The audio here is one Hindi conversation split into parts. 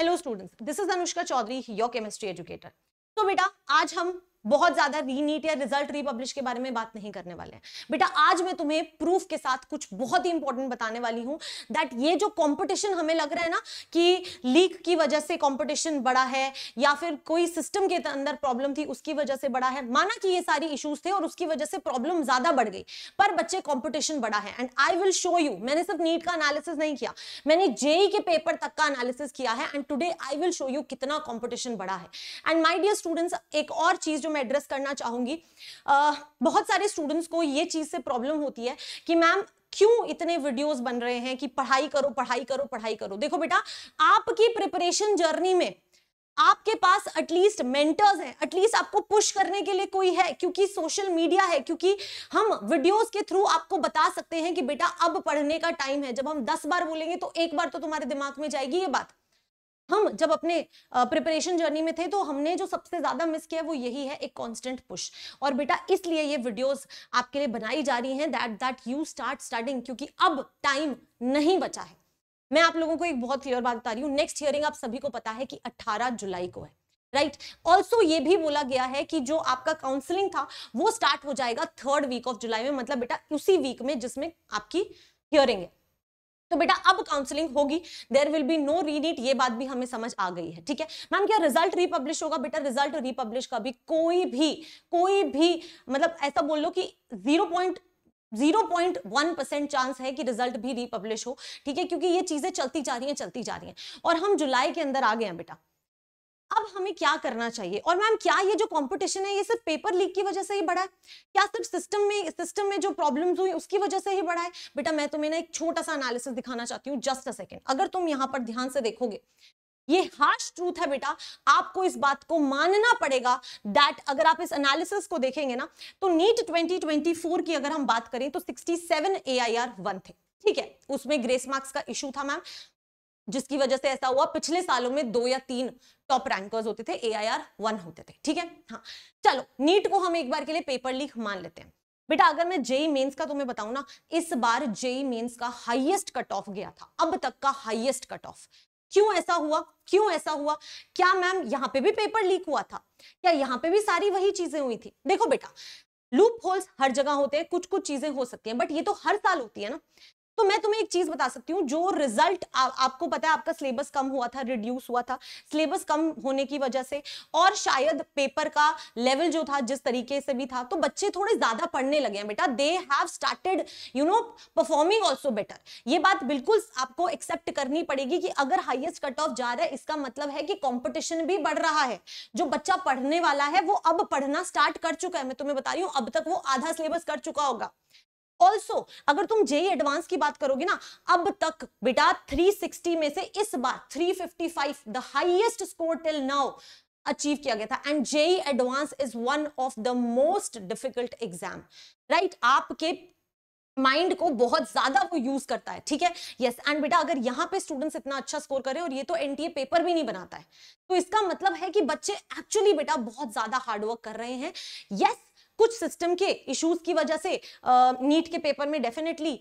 Hello students this is Anushka Chaudhary your chemistry educator तो बेटा आज हम बहुत ज्यादा रीनीट या रिजल्ट रीपब्लिश के बारे में बात नहीं करने वाले हैं बेटा आज मैं तुम्हें प्रूफ के साथ कुछ बहुत ही इंपॉर्टेंट बताने वाली हूं दैट ये जो कंपटीशन हमें लग रहा है ना कि लीक की वजह से कंपटीशन बड़ा है या फिर कोई सिस्टम के अंदर प्रॉब्लम थी उसकी वजह से बड़ा है माना कि ये सारी इशूज थे और उसकी वजह से प्रॉब्लम ज्यादा बढ़ गई पर बच्चे कॉम्पिटिशन बड़ा है and I will show you मैंने सिर्फ नीट का एनालिसिस नहीं किया मैंने जेई e के पेपर तक का एनालिसिस किया है and today I will show you कितना कॉम्पिटिशन बड़ा है एंड माई डियर स्टूडेंट्स एक और चीज जो मैं एड्रेस करना चाहूँगी बहुत सारे स्टूडेंट्स को ये चीज़ से प्रॉब्लम होती है कि मैम क्यों इतने वीडियोस बन रहे हैं कि पढ़ाई करो पढ़ाई करो पढ़ाई करो देखो बेटा आपकी प्रिपरेशन जर्नी में आपके पास एटलीस्ट मेंटर्स हैं एटलीस्ट आपको पुश करने के लिए कोई है क्योंकि सोशल मीडिया है क्योंकि हम वीडियोस के थ्रू आपको बता सकते हैं कि बेटा अब पढ़ने का टाइम है जब हम 10 बार बोलेंगे तो एक बार तो तुम्हारे दिमाग में जाएगी ये बात हम जब अपने प्रिपरेशन जर्नी में थे तो हमने जो सबसे ज्यादा मिस किया वो यही है एक कांस्टेंट पुश और बेटा इसलिए ये वीडियोस आपके लिए बनाई जा रही हैं that that you start starting क्योंकि अब टाइम नहीं बचा है मैं आप लोगों को एक बहुत क्लियर बात बता रही हूँ नेक्स्ट हियरिंग आप सभी को पता है कि 18 जुलाई को है राइट right? ऑल्सो ये भी बोला गया है कि जो आपका काउंसलिंग था वो स्टार्ट हो जाएगा थर्ड वीक ऑफ जुलाई में मतलब बेटा उसी वीक में जिसमें आपकी हियरिंग है तो बेटा अब काउंसलिंग होगी there will be no re NEET ये बात भी हमें समझ आ गई है ठीक है मैम क्या रिजल्ट रिपब्लिश होगा बेटा रिजल्ट रिपब्लिश का भी कोई भी कोई भी मतलब ऐसा बोल लो कि zero point zero point one percent chance है कि रिजल्ट भी रिपब्लिश हो ठीक है क्योंकि ये चीजें चलती जा रही हैं चलती जा रही हैं और हम जुलाई के अंदर आ गए हैं बेटा अब हमें क्या करना चाहिए और मैम क्या ये जो कंपटीशन है ये सिर्फ पेपर लीक की वजह से ही बढ़ा है क्या सिर्फ सिस्टम में सिस्टम में जो प्रॉब्लम्स हुई उसकी वजह से ही बढ़ा है बेटा मैं तुम्हें ना एक छोटा सा एनालिसिस दिखाना चाहती हूँ जस्ट अ सेकेंड अगर तुम यहाँ पर ध्यान से देखोगे ये हार्श ट्रूथ है बेटा आपको इस बात को मानना पड़ेगा दैट अगर आप इस एनालिसिस को देखेंगे ना तो नीट 2024 की अगर हम बात करें तो 67 एआईआर वन थे ठीक है उसमें ग्रेस मार्क्स का इशू था मैम जिसकी वजह से ऐसा हुआ पिछले सालों में दो या तीन टॉप रैंकर्स होते थे ए आई आर वन होते थे ठीक है हाँ चलो नीट को हम एक बार के लिए पेपर लीक मान लेते हैं बेटा अगर मैं जेई मेंस e का तुम्हें बताऊं ना इस बार जेई मेंस e का हाईएस्ट कट ऑफ गया था अब तक का हाईएस्ट कट ऑफ क्यों ऐसा हुआ क्यों ऐसा हुआ क्या मैम यहाँ पे भी पेपर लीक हुआ था क्या यहाँ पे भी सारी वही चीजें हुई थी देखो बेटा लूप होल्स हर जगह होते हैं कुछ कुछ चीजें हो सकती हैं बट ये तो हर साल होती है ना तो मैं तुम्हें एक चीज बता सकती हूँ जो रिजल्ट आ, आपको पता है आपका सिलेबस कम हुआ था रिड्यूस हुआ था सिलेबस कम होने की वजह से और शायद पेपर का लेवल जो था जिस तरीके से भी था तो बच्चे थोड़े ज्यादा पढ़ने लगे हैं बेटा they have started you know performing also better ये बात बिल्कुल आपको एक्सेप्ट करनी पड़ेगी कि अगर हाइएस्ट कट ऑफ जा रहा है इसका मतलब है कि कॉम्पिटिशन भी बढ़ रहा है जो बच्चा पढ़ने वाला है वो अब पढ़ना स्टार्ट कर चुका है मैं तुम्हें बता रही हूँ अब तक वो आधा सिलेबस कर चुका होगा ऑल्सो अगर तुम जेई एडवांस e की बात करोगे ना अब तक बेटा 360 में से इस बार 355 the highest score till now achieve किया गया था and JEE advance is one of the most difficult exam right आपके माइंड को बहुत ज्यादा वो यूज करता है ठीक है यस एंड बेटा अगर यहाँ पे स्टूडेंट्स इतना अच्छा स्कोर करें और ये तो एनटीए पेपर e भी नहीं बनाता है तो इसका मतलब है कि बच्चे एक्चुअली बेटा बहुत ज्यादा हार्डवर्क कर रहे हैं यस yes, कुछ सिस्टम के इश्यूज की वजह से नीट के पेपर में डेफिनेटली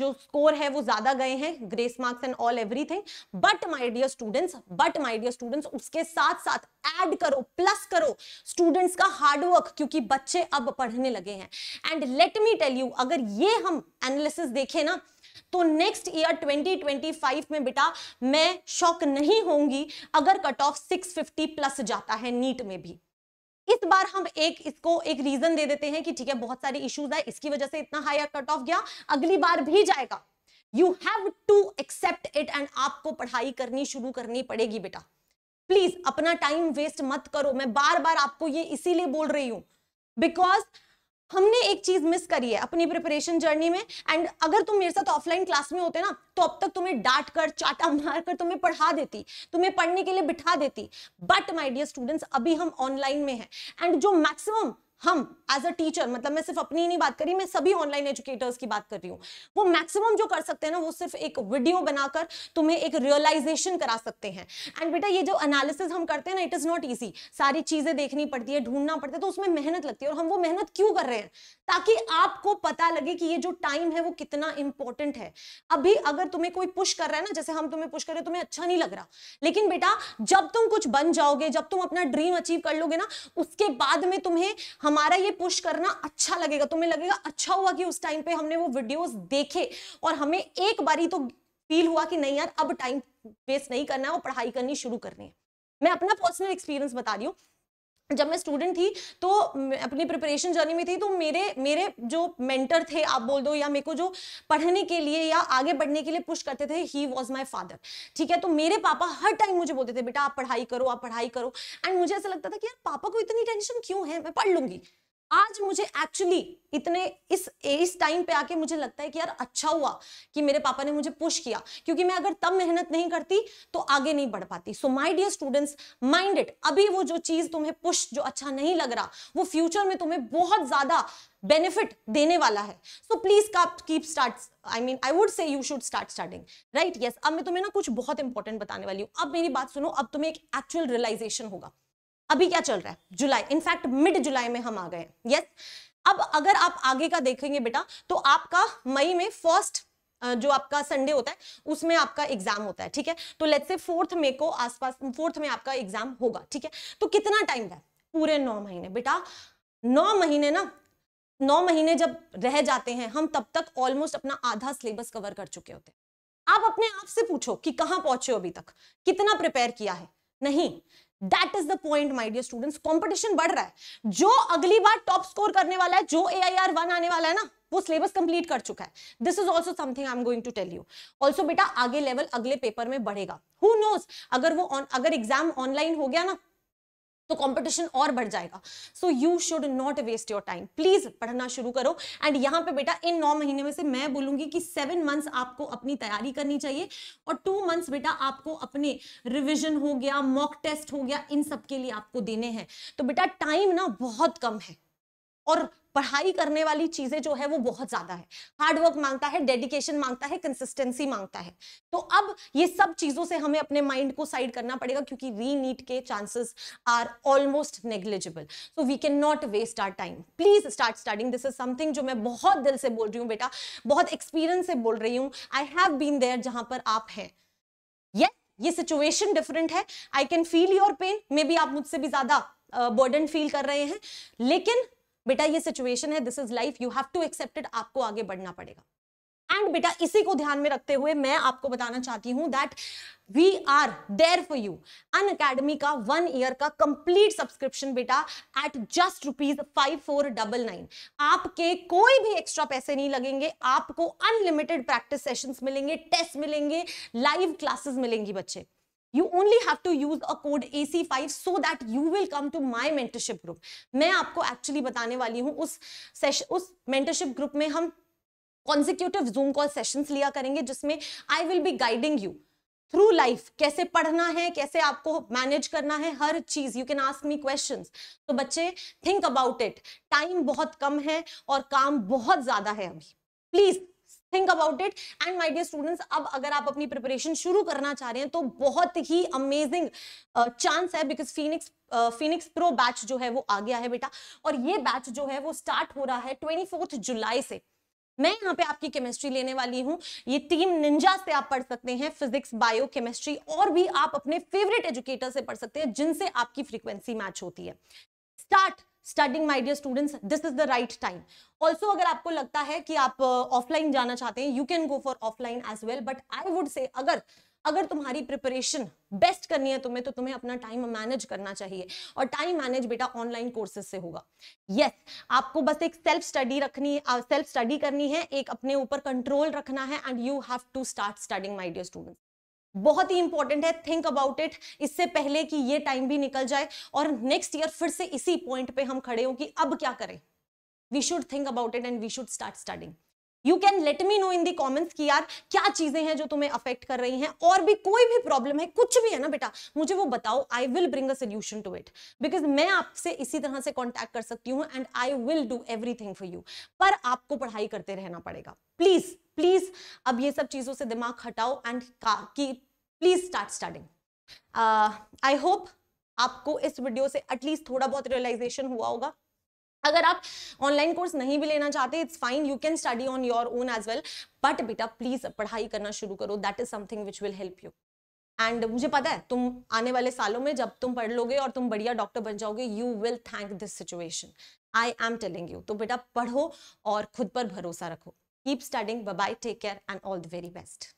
जो स्कोर है वो ज्यादा गए हैं grace marks and all everything but my dear students but my dear students उसके साथ साथ ऐड करो प्लस करो स्टूडेंट्स का हार्डवर्क क्योंकि बच्चे अब पढ़ने लगे हैं and let me tell you अगर ये हम एनालिसिस देखें ना तो नेक्स्ट ईयर 2025 में बेटा मैं शॉक नहीं होंगी अगर कट ऑफ 650 प्लस जाता है नीट में भी इस बार हम एक इसको एक रीजन दे देते हैं कि ठीक है बहुत सारे इश्यूज है इसकी वजह से इतना हाई कट ऑफ गया अगली बार भी जाएगा you have to accept it and आपको पढ़ाई करनी शुरू करनी पड़ेगी बेटा प्लीज अपना टाइम वेस्ट मत करो मैं बार बार आपको ये इसीलिए बोल रही हूं बिकॉज हमने एक चीज मिस करी है अपनी प्रिपरेशन जर्नी में एंड अगर तुम मेरे साथ ऑफलाइन क्लास में होते ना तो अब तक तुम्हें डांट कर चाटा मार कर तुम्हें पढ़ा देती तुम्हें पढ़ने के लिए बिठा देती बट माई डियर स्टूडेंट्स अभी हम ऑनलाइन में हैं एंड जो मैक्सिमम हम एज अ टीचर मतलब मैं सिर्फ अपनी नहीं बात कर रही मैं सभी ऑनलाइन एजुकेटर्स की बात कर रही हूँ वो मैक्सिमम जो कर सकते हैं ना वो सिर्फ एक वीडियो बनाकर तुम्हें एक रियलाइजेशन करा सकते हैं एंड बेटा ये जो एनालिसिस हम करते हैं ना इट इज़ नॉट ईजी सारी चीज़ें देखनी पड़ती है ढूंढना पड़ता है तो उसमें मेहनत लगती है और हम वो मेहनत क्यों कर रहे हैं ताकि आपको पता लगे कि ये जो टाइम है वो कितना इंपॉर्टेंट है अभी अगर तुम्हें कोई पुश कर रहा है ना जैसे हम तुम्हें पुश कर रहे हैं तुम्हें अच्छा नहीं लग रहा लेकिन बेटा जब तुम कुछ बन जाओगे जब तुम अपना ड्रीम अचीव कर लोगे ना उसके बाद में तुम्हें हमारा ये पुश करना अच्छा लगेगा तुम्हें लगेगा अच्छा हुआ कि उस टाइम पे हमने वो वीडियोस देखे और हमें एक बारी तो फील हुआ कि नहीं यार अब टाइम वेस्ट नहीं करना है और पढ़ाई करनी शुरू करनी है मैं अपना पर्सनल एक्सपीरियंस बता रही हूँ जब मैं स्टूडेंट थी तो अपनी प्रिपरेशन जर्नी में थी तो मेरे मेरे जो मेंटर थे आप बोल दो या मेरे को जो पढ़ने के लिए या आगे बढ़ने के लिए पुश करते थे ही वॉज माई फादर ठीक है तो मेरे पापा हर टाइम मुझे बोलते थे बेटा आप पढ़ाई करो आप पढ़ाई करो एंड मुझे ऐसा लगता था कि यार पापा को इतनी टेंशन क्यों है मैं पढ़ लूंगी आज मुझे एक्चुअली इतने इस इस टाइम पे आके मुझे लगता है कि यार अच्छा हुआ कि मेरे पापा ने मुझे पुश किया क्योंकि मैं अगर तब मेहनत नहीं करती तो आगे नहीं बढ़ पाती so my dear students mind it अभी वो जो चीज तुम्हें पुश जो अच्छा नहीं लग रहा वो फ्यूचर में तुम्हें बहुत ज्यादा बेनिफिट देने वाला है so please keep start I mean I would say you should start starting right yes अब मैं तुम्हें ना कुछ बहुत इंपॉर्टेंट बताने वाली हूँ अब मेरी बात सुनो अब तुम्हें एक एक्चुअल रियलाइजेशन होगा अभी क्या चल रहा है जुलाई इनफैक्ट मिड जुलाई में हम आ गए यस अब अगर आप आगे का देखेंगे बेटा तो आपका मई में फर्स्ट जो आपका संडे होता है उसमें आपका एग्जाम होता है ठीक है तो लेट्स से फोर्थ मे को आसपास फोर्थ में आपका एग्जाम होगा ठीक है तो कितना टाइम है पूरे नौ महीने बेटा नौ महीने ना नौ महीने जब रह जाते हैं हम तब तक ऑलमोस्ट अपना आधा सिलेबस कवर कर चुके होते हैं आप अपने आप से पूछो कि कहां पहुंचे हो अभी तक कितना प्रिपेयर किया है नहीं that is the point my dear student competition बढ़ रहा है जो अगली बार टॉप स्कोर करने वाला है जो ए आई आर वन आने वाला है ना वो सिलेबस कंप्लीट कर चुका है this is also something I am going to tell you also बेटा आगे लेवल अगले पेपर में बढ़ेगा हु नोज अगर वो on, अगर एग्जाम ऑनलाइन हो गया ना तो कंपटीशन और बढ़ जाएगा so you should not waste your time please पढ़ना शुरू करो एंड यहाँ पे बेटा इन नौ महीने में से मैं बोलूंगी कि सेवन मंथ्स आपको अपनी तैयारी करनी चाहिए और टू मंथ्स बेटा आपको अपने रिविजन हो गया मॉक टेस्ट हो गया इन सब के लिए आपको देने हैं तो बेटा टाइम ना बहुत कम है और पढ़ाई करने वाली चीजें जो है वो बहुत ज्यादा है हार्डवर्क मांगता है डेडिकेशन मांगता है कंसिस्टेंसी मांगता है तो अब ये सब चीजों से हमें अपने माइंड को साइड करना पड़ेगा क्योंकि री नीट के chances are almost negligible so we can not waste our time please start starting this is something जो मैं बहुत दिल से बोल रही हूँ बेटा बहुत एक्सपीरियंस से बोल रही हूँ आई हैव बीन देयर जहां पर आप हैं yes, ये सिचुएशन डिफरेंट है I can feel your pain maybe आप मुझसे भी ज्यादा बर्डन uh, फील कर रहे हैं लेकिन बेटा ये सिचुएशन है this is life you have to accepted आपको आगे बढ़ना पड़ेगा एंड बेटा इसी को ध्यान में रखते हुए मैं आपको बताना चाहती हूँ that we are there for you Unacademy का वन ईयर का कंप्लीट सब्सक्रिप्शन बेटा at just rupees five four double nine आपके कोई भी एक्स्ट्रा पैसे नहीं लगेंगे आपको अनलिमिटेड प्रैक्टिस सेशंस मिलेंगे टेस्ट मिलेंगे लाइव क्लासेस मिलेंगी बच्चे you only have to use a code AC5 so that you will come to my mentorship group. मैं आपको actually बताने वाली हूँ उस सेशन उस mentorship group में हम कॉन्जिक्यूटिव जूम कॉल सेशंस लिया करेंगे जिसमें I will be guiding you through life कैसे पढ़ना है कैसे आपको मैनेज करना है हर चीज you can ask me question तो बच्चे थिंक अबाउट इट टाइम बहुत कम है और काम बहुत ज्यादा है अभी please think about it and my dear students अब अगर आप अपनी प्रिपरेशन शुरू करना चाह रहे हैं तो बहुत ही अमेजिंग चांस uh, है because Phoenix Phoenix Pro batch जो है वो आ गया है बेटा और ये बैच जो है वो स्टार्ट हो रहा है ट्वेंटी जुलाई से मैं यहाँ पे आपकी केमिस्ट्री लेने वाली हूँ ये तीन निंजा से आप पढ़ सकते हैं फिजिक्स बायो केमिस्ट्री और भी आप अपने फेवरेट एजुकेटर से पढ़ सकते हैं जिनसे आपकी फ्रीक्वेंसी मैच होती है start studying my dear students this is the right time also अगर आपको लगता है कि आप ऑफलाइन uh, जाना चाहते हैं you can go for offline as well but I would say अगर अगर तुम्हारी प्रिपरेशन बेस्ट करनी है तुम्हें तो तुम्हें अपना टाइम मैनेज करना चाहिए और टाइम मैनेज बेटा ऑनलाइन कोर्सेज से होगा यस yes, आपको बस एक सेल्फ स्टडी रखनी सेल्फ स्टडी करनी है एक अपने ऊपर कंट्रोल रखना है and you have to start studying my dear students बहुत ही इंपॉर्टेंट है थिंक अबाउट इट इससे पहले कि ये टाइम भी निकल जाए और नेक्स्ट ईयर फिर से इसी पॉइंट पे हम खड़े हो कि अब क्या करें we should think about it and we should start starting you can let me know in the comments कि यार क्या चीजें हैं जो तुम्हें अफेक्ट कर रही हैं और भी कोई भी प्रॉब्लम है कुछ भी है ना बेटा मुझे वो बताओ I will bring a solution to it because मैं आपसे इसी तरह से कॉन्टैक्ट कर सकती हूँ and I will do everything for you पर आपको पढ़ाई करते रहना पड़ेगा प्लीज प्लीज अब ये सब चीजों से दिमाग हटाओ and keep please start starting I hope आपको इस वीडियो से एटलीस्ट थोड़ा बहुत रियलाइजेशन हुआ होगा अगर आप ऑनलाइन कोर्स नहीं भी लेना चाहते it's fine you can study on your own as well but बेटा प्लीज पढ़ाई करना शुरू करो that is something which will help you and मुझे पता है तुम आने वाले सालों में जब तुम पढ़ लोगे और तुम बढ़िया डॉक्टर बन जाओगे you will thank this situation I am telling you तो बेटा पढ़ो और खुद पर भरोसा रखो keep studying bye take care and all the very best